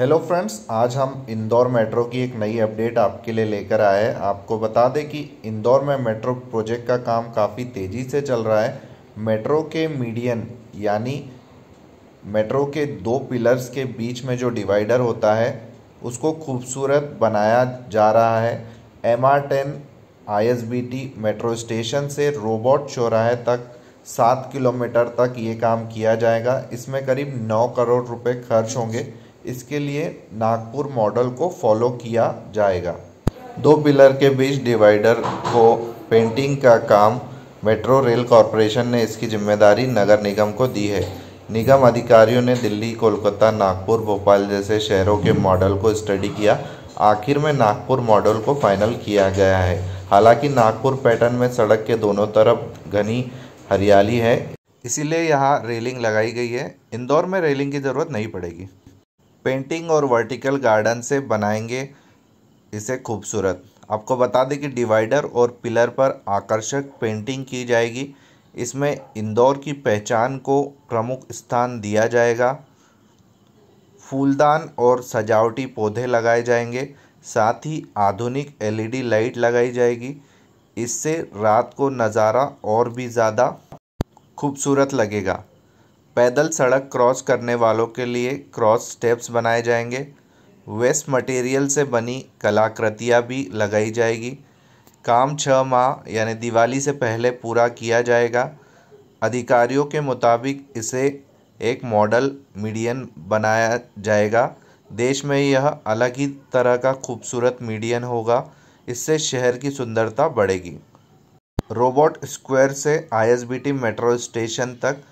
hello friends आज हम Indore metro की एक नई अपडेट आपके लिए लेकर आए हैं आपको बता दें कि इंदौर में मेट्रो प्रोजेक्ट का काम काफ़ी तेज़ी से चल रहा है मेट्रो के मीडियन यानी मेट्रो के दो पिलर्स के बीच में जो डिवाइडर होता है उसको खूबसूरत बनाया जा रहा है M R ten I S B T metro station से रोबोट चौराहे तक सात किलोमीटर तक ये काम किया जाएगा इसमें करीब नौ करोड़ रुपये खर्च होंगे इसके लिए नागपुर मॉडल को फॉलो किया जाएगा दो पिलर के बीच डिवाइडर को पेंटिंग का काम मेट्रो रेल कॉरपोरेशन ने इसकी जिम्मेदारी नगर निगम को दी है निगम अधिकारियों ने दिल्ली कोलकाता नागपुर भोपाल जैसे शहरों के मॉडल को स्टडी किया आखिर में नागपुर मॉडल को फाइनल किया गया है हालांकि नागपुर पैटर्न में सड़क के दोनों तरफ घनी हरियाली है इसीलिए यहाँ रेलिंग लगाई गई है इंदौर में रेलिंग की ज़रूरत नहीं पड़ेगी पेंटिंग और वर्टिकल गार्डन से बनाएंगे इसे खूबसूरत आपको बता दें कि डिवाइडर और पिलर पर आकर्षक पेंटिंग की जाएगी इसमें इंदौर की पहचान को प्रमुख स्थान दिया जाएगा फूलदान और सजावटी पौधे लगाए जाएंगे साथ ही आधुनिक एलईडी लाइट लगाई जाएगी इससे रात को नज़ारा और भी ज़्यादा खूबसूरत लगेगा पैदल सड़क क्रॉस करने वालों के लिए क्रॉस स्टेप्स बनाए जाएंगे वेस्ट मटेरियल से बनी कलाकृतियाँ भी लगाई जाएगी काम छः माह यानी दिवाली से पहले पूरा किया जाएगा अधिकारियों के मुताबिक इसे एक मॉडल मीडियन बनाया जाएगा देश में यह अलग ही तरह का खूबसूरत मीडियन होगा इससे शहर की सुंदरता बढ़ेगी रोबोट स्क्वायर से आईएसबीटी मेट्रो स्टेशन तक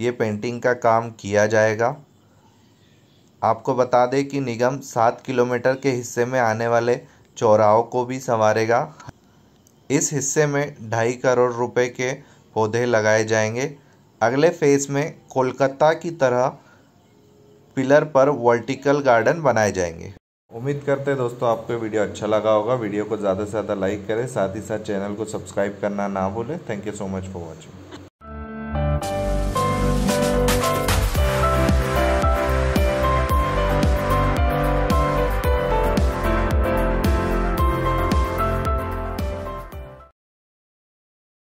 ये पेंटिंग का काम किया जाएगा आपको बता दें कि निगम सात किलोमीटर के हिस्से में आने वाले चौराहों को भी संवारेगा इस हिस्से में ढाई करोड़ रुपए के पौधे लगाए जाएंगे अगले फेज में कोलकाता की तरह पिलर पर वर्टिकल गार्डन बनाए जाएंगे उम्मीद करते हैं दोस्तों आपको वीडियो अच्छा लगा होगा वीडियो को ज़्यादा से ज़्यादा लाइक करें साथ ही साथ चैनल को सब्सक्राइब करना ना भूलें thank you so much for watching